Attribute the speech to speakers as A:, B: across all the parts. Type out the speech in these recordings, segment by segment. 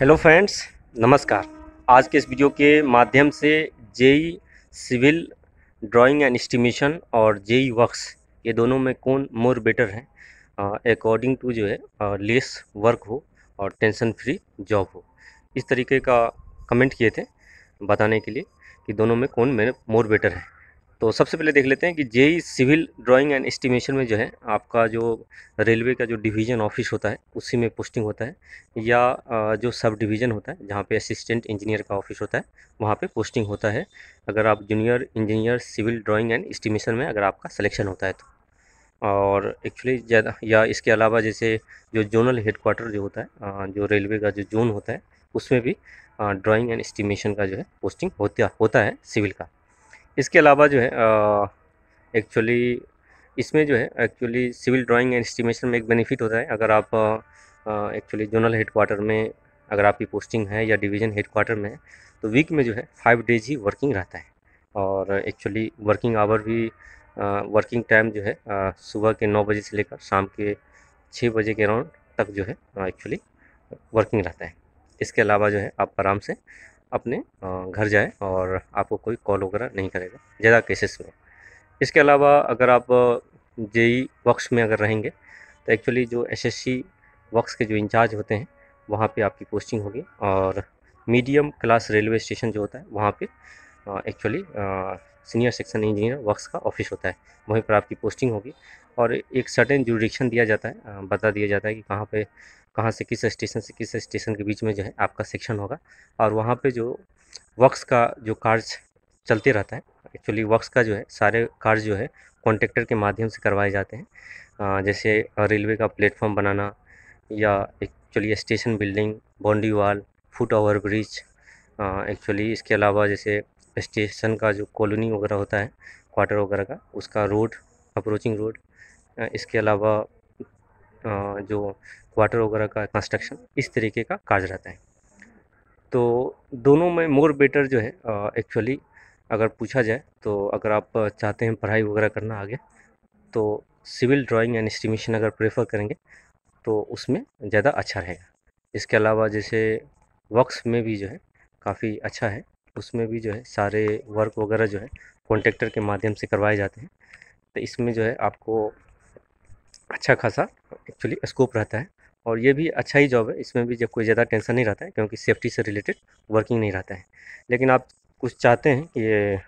A: hello friends नमस्कार आज के इस वीडियो के माध्यम से JE civil drawing and estimation और जेई वर्क्स ये दोनों में कौन मोर बेटर है अकॉर्डिंग टू जो है लेस वर्क हो और टेंशन फ्री जॉब हो इस तरीके का कमेंट किए थे बताने के लिए कि दोनों में कौन मेरे मोर बेटर है तो सबसे पहले देख लेते हैं कि JE civil drawing and estimation में जो है आपका जो रेलवे का जो डिवीज़न ऑफिस होता है उसी में पोस्टिंग होता है या जो सब डिवीज़न होता है जहाँ पे असिस्टेंट इंजीनियर का ऑफिस होता है वहाँ पे पोस्टिंग होता है अगर आप junior engineer civil drawing and estimation में अगर आपका सलेक्शन होता है तो और एक्चुअली या इसके अलावा जैसे जो जोनल हेडकोार्टर जो होता है जो रेलवे का जो जोन होता है उसमें भी ड्राइंग एंड एस्टिमेशन का जो है पोस्टिंग होता होता है सिविल का इसके अलावा जो है एक्चुअली इसमें जो है actually civil drawing and estimation में एक बेनिफिट होता है अगर आप एक्चुअली जोनल हेड क्वार्टर में अगर आपकी पोस्टिंग है या डिवीज़न हेड क्वार्टर में है तो वीक में जो है फाइव डेज ही वर्किंग रहता है और एक्चुअली वर्किंग आवर भी वर्किंग टाइम जो है सुबह के नौ बजे से लेकर शाम के छः बजे के अराउंड तक जो है एक्चुअली वर्किंग रहता है इसके अलावा जो है आप आराम से अपने घर जाए और आपको कोई कॉल वगैरह नहीं करेगा ज़्यादा केसेस में इसके अलावा अगर आप जेई वक्स में अगर रहेंगे तो एक्चुअली जो एसएससी वक्स के जो इंचार्ज होते हैं वहाँ पे आपकी पोस्टिंग होगी और मीडियम क्लास रेलवे स्टेशन जो होता है वहाँ पे actually senior section engineer works का ऑफिस होता है वहीं पर आपकी पोस्टिंग होगी और एक सर्टेन जुडिक्शन दिया जाता है बता दिया जाता है कि कहाँ पर कहाँ से किस स्टेशन से किस स्टेशन के बीच में जो है आपका सेक्शन होगा और वहाँ पर जो वर्क्स का जो कार्य चलते रहता है एक्चुअली वर्क्स का जो है सारे कार्य जो है कॉन्ट्रेक्टर के माध्यम से करवाए जाते हैं जैसे रेलवे का प्लेटफॉर्म बनाना या actually station building boundary wall foot over bridge actually इसके अलावा जैसे स्टेशन का जो कॉलोनी वगैरह होता है क्वार्टर वगैरह का उसका रोड अप्रोचिंग रोड इसके अलावा जो क्वार्टर वगैरह का कंस्ट्रक्शन इस तरीके का काज रहता है तो दोनों में मोर बेटर जो है एक्चुअली अगर पूछा जाए तो अगर आप चाहते हैं पढ़ाई वगैरह करना आगे तो सिविल ड्राइंग एंड एस्टिमेशन अगर प्रेफर करेंगे तो उसमें ज़्यादा अच्छा रहेगा इसके अलावा जैसे वक्स में भी जो है काफ़ी अच्छा है उसमें भी जो है सारे वर्क वगैरह जो है कॉन्ट्रेक्टर के माध्यम से करवाए जाते हैं तो इसमें जो है आपको अच्छा खासा एक्चुअली स्कोप रहता है और ये भी अच्छा ही जॉब है इसमें भी जब कोई ज़्यादा टेंशन नहीं रहता है क्योंकि सेफ्टी से रिलेटेड वर्किंग नहीं रहता है लेकिन आप कुछ चाहते हैं कि ये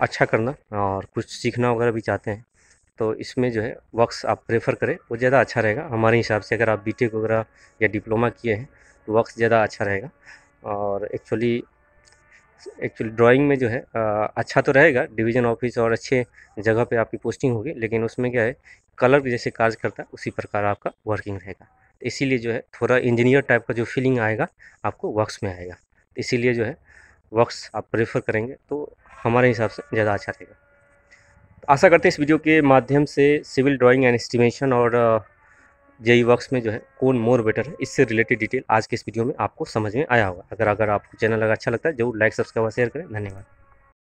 A: अच्छा करना और कुछ सीखना वगैरह भी चाहते हैं तो इसमें जो है वक्स आप प्रेफर करें वो ज़्यादा अच्छा रहेगा हमारे हिसाब से अगर आप बीटेक वगैरह या डिप्लोमा किए हैं तो वक्स ज़्यादा अच्छा रहेगा और एक्चुअली एक्चुअली ड्राइंग में जो है आ, अच्छा तो रहेगा डिवीज़न ऑफिस और अच्छे जगह पे आपकी पोस्टिंग होगी लेकिन उसमें क्या है कलर जैसे कार्य करता है उसी प्रकार आपका वर्किंग रहेगा इसीलिए जो है थोड़ा इंजीनियर टाइप का जो फीलिंग आएगा आपको वर्क्स में आएगा इसीलिए जो है वर्क्स आप प्रेफर करेंगे तो हमारे हिसाब से ज़्यादा अच्छा रहेगा आशा करते हैं इस वीडियो के माध्यम से सिविल ड्राइंग एंड एस्टिमेशन और जेई वर्क्स में जो है कौन मोर बेटर है इससे रिलेटेड डिटेल आज के इस वीडियो में आपको समझ में आया होगा अगर अगर आपको चैनल अगर अच्छा लगता है जरूर लाइक सब्सक्राइब और शेयर करें धन्यवाद